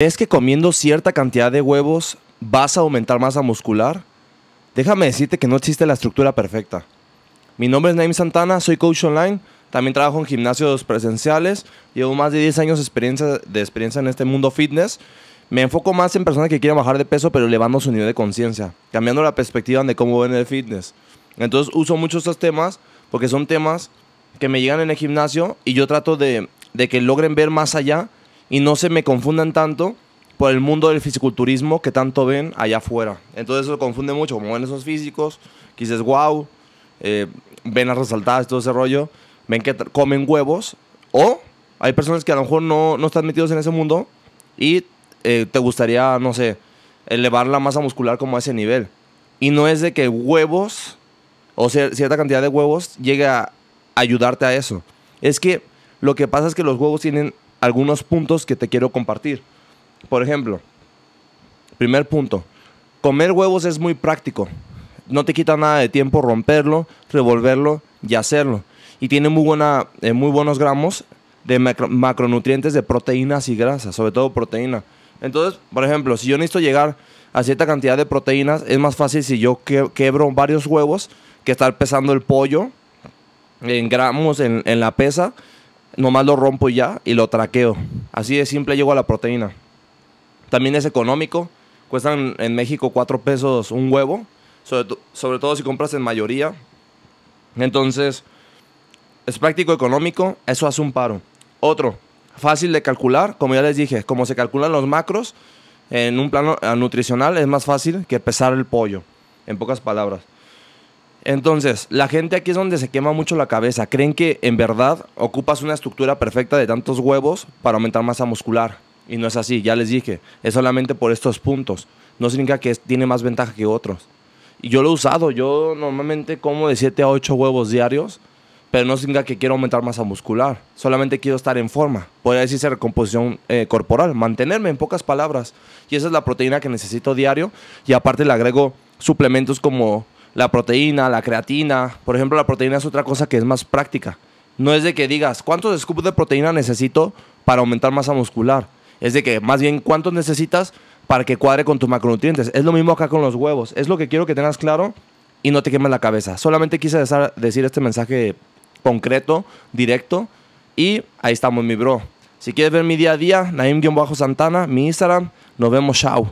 ¿Es que comiendo cierta cantidad de huevos vas a aumentar masa muscular? Déjame decirte que no existe la estructura perfecta. Mi nombre es Naim Santana, soy coach online, también trabajo en gimnasios presenciales, llevo más de 10 años de experiencia, en este mundo fitness. Me enfoco más en personas que quieren bajar de peso pero elevando su nivel de conciencia, cambiando la perspectiva de cómo ven el fitness. Entonces uso mucho estos temas porque son temas que me llegan en el gimnasio y yo trato de que logren ver más allá y no se me confundan tanto por el mundo del fisiculturismo que tanto ven allá afuera. Entonces eso confunde mucho, como ven esos físicos, que dices, wow, eh, ven las resaltadas, todo ese rollo, ven que comen huevos, o hay personas que a lo mejor no, no están metidos en ese mundo y eh, te gustaría, no sé, elevar la masa muscular como a ese nivel. Y no es de que huevos, o sea, cierta cantidad de huevos, llegue a ayudarte a eso. Es que lo que pasa es que los huevos tienen algunos puntos que te quiero compartir. Por ejemplo, primer punto, comer huevos es muy práctico. No te quita nada de tiempo romperlo, revolverlo y hacerlo. Y tiene muy, buena, eh, muy buenos gramos de macronutrientes de proteínas y grasas, sobre todo proteína. Entonces, por ejemplo, si yo necesito llegar a cierta cantidad de proteínas, es más fácil si yo quebro varios huevos que estar pesando el pollo en gramos en, en la pesa nomás lo rompo ya y lo traqueo. Así de simple llego a la proteína. También es económico. Cuestan en México 4 pesos un huevo. Sobre, sobre, todo si compras en mayoría. Entonces, es práctico económico. Eso hace un paro. Otro, fácil de calcular. Como ya les dije, como se calculan los macros, en un plano ah, nutricional es más fácil que pesar el pollo. En pocas palabras. Entonces, la gente aquí es donde se quema mucho la cabeza. Creen que en verdad ocupas una estructura perfecta de tantos huevos para aumentar masa muscular. Y no es así, ya les dije. Es solamente por estos puntos. No significa que tiene más ventaja que otros. Y yo lo he usado. Yo normalmente como de 7 a 8 huevos diarios. Pero no significa que quiero aumentar masa muscular. Solamente quiero estar en forma. Podría decirse recomposición eh, corporal. Mantenerme en pocas palabras. Y esa es la proteína que necesito diario. Y aparte le agrego suplementos como la proteína, la creatina. Por ejemplo, la proteína es otra cosa que es más práctica. No es de que digas, ¿cuántos scoops de proteína necesito para aumentar masa muscular? Es de que más bien cuántos necesitas para que cuadre con tus macronutrientes. Es lo mismo acá con los huevos. Es lo que quiero que tengas claro y no te quemes la cabeza. Solamente quise decir este mensaje concreto, directo. Y ahí estamos, mi bro. Si quieres ver mi día a día, Naim-Santana, mi Instagram. Nos vemos, chao.